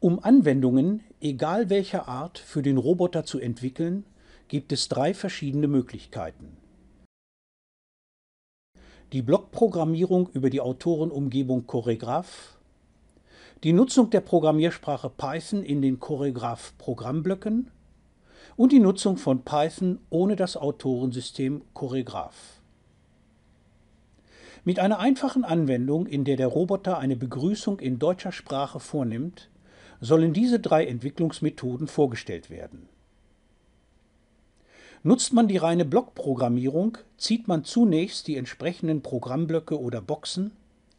Um Anwendungen, egal welcher Art, für den Roboter zu entwickeln, gibt es drei verschiedene Möglichkeiten. Die Blockprogrammierung über die Autorenumgebung Choregraph, die Nutzung der Programmiersprache Python in den Choregraph-Programmblöcken und die Nutzung von Python ohne das Autorensystem Choregraph. Mit einer einfachen Anwendung, in der der Roboter eine Begrüßung in deutscher Sprache vornimmt, sollen diese drei Entwicklungsmethoden vorgestellt werden. Nutzt man die reine Blockprogrammierung, zieht man zunächst die entsprechenden Programmblöcke oder Boxen,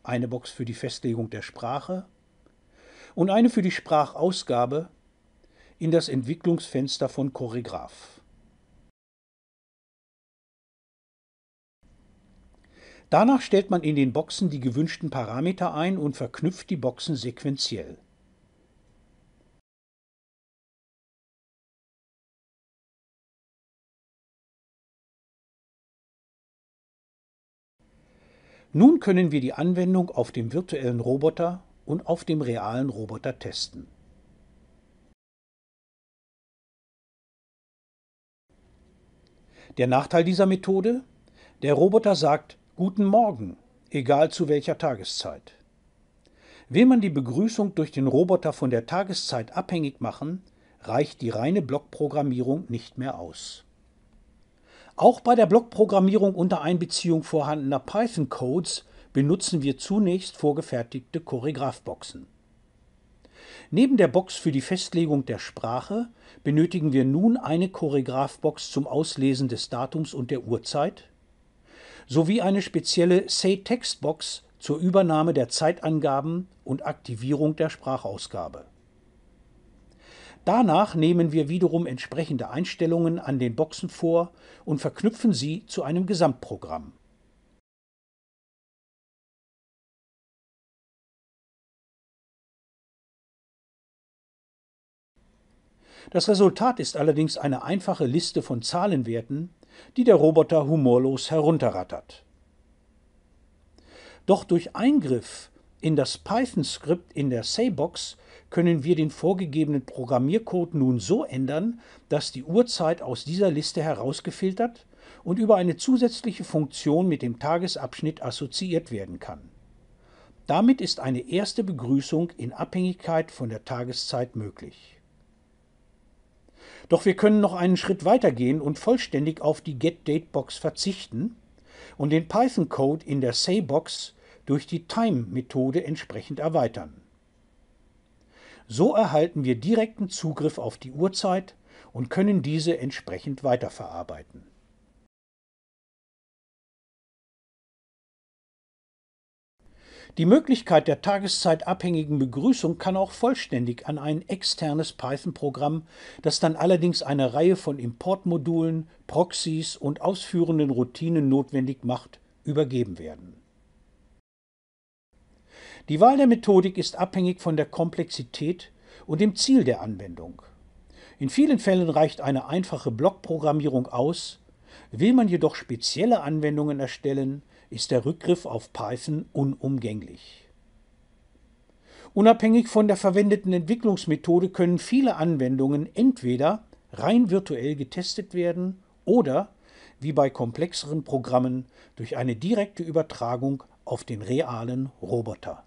eine Box für die Festlegung der Sprache und eine für die Sprachausgabe, in das Entwicklungsfenster von Choregraph. Danach stellt man in den Boxen die gewünschten Parameter ein und verknüpft die Boxen sequenziell. Nun können wir die Anwendung auf dem virtuellen Roboter und auf dem realen Roboter testen. Der Nachteil dieser Methode? Der Roboter sagt Guten Morgen, egal zu welcher Tageszeit. Will man die Begrüßung durch den Roboter von der Tageszeit abhängig machen, reicht die reine Blockprogrammierung nicht mehr aus. Auch bei der Blockprogrammierung unter Einbeziehung vorhandener Python-Codes benutzen wir zunächst vorgefertigte Choreografboxen. Neben der Box für die Festlegung der Sprache benötigen wir nun eine Choreografbox zum Auslesen des Datums und der Uhrzeit sowie eine spezielle Say-Text-Box zur Übernahme der Zeitangaben und Aktivierung der Sprachausgabe Danach nehmen wir wiederum entsprechende Einstellungen an den Boxen vor und verknüpfen sie zu einem Gesamtprogramm. Das Resultat ist allerdings eine einfache Liste von Zahlenwerten, die der Roboter humorlos herunterrattert. Doch durch Eingriff in das Python-Skript in der Saybox können wir den vorgegebenen Programmiercode nun so ändern, dass die Uhrzeit aus dieser Liste herausgefiltert und über eine zusätzliche Funktion mit dem Tagesabschnitt assoziiert werden kann. Damit ist eine erste Begrüßung in Abhängigkeit von der Tageszeit möglich. Doch wir können noch einen Schritt weitergehen und vollständig auf die GetDateBox verzichten und den Python-Code in der SayBox durch die Time-Methode entsprechend erweitern. So erhalten wir direkten Zugriff auf die Uhrzeit und können diese entsprechend weiterverarbeiten. Die Möglichkeit der tageszeitabhängigen Begrüßung kann auch vollständig an ein externes Python-Programm, das dann allerdings eine Reihe von Importmodulen, Proxys und ausführenden Routinen notwendig macht, übergeben werden die Wahl der Methodik ist abhängig von der Komplexität und dem Ziel der Anwendung. In vielen Fällen reicht eine einfache Blockprogrammierung aus, will man jedoch spezielle Anwendungen erstellen, ist der Rückgriff auf Python unumgänglich. Unabhängig von der verwendeten Entwicklungsmethode können viele Anwendungen entweder rein virtuell getestet werden oder, wie bei komplexeren Programmen, durch eine direkte Übertragung auf den realen Roboter.